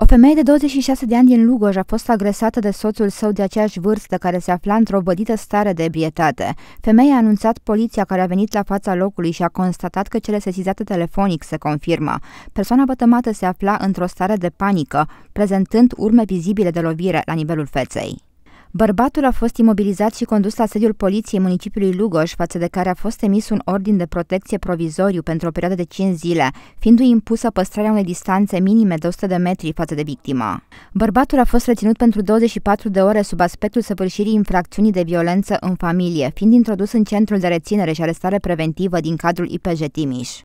O femeie de 26 de ani din Lugoj a fost agresată de soțul său de aceeași vârstă care se afla într-o bădită stare de ebrietate. Femeia a anunțat poliția care a venit la fața locului și a constatat că cele sesizate telefonic se confirmă. Persoana bătămată se afla într-o stare de panică, prezentând urme vizibile de lovire la nivelul feței. Bărbatul a fost imobilizat și condus la sediul poliției municipiului Lugoj, față de care a fost emis un ordin de protecție provizoriu pentru o perioadă de 5 zile, fiindu-i impusă păstrarea unei distanțe minime de 100 de metri față de victimă. Bărbatul a fost reținut pentru 24 de ore sub aspectul săvârșirii infracțiunii de violență în familie, fiind introdus în centrul de reținere și arestare preventivă din cadrul IPJ Timiș.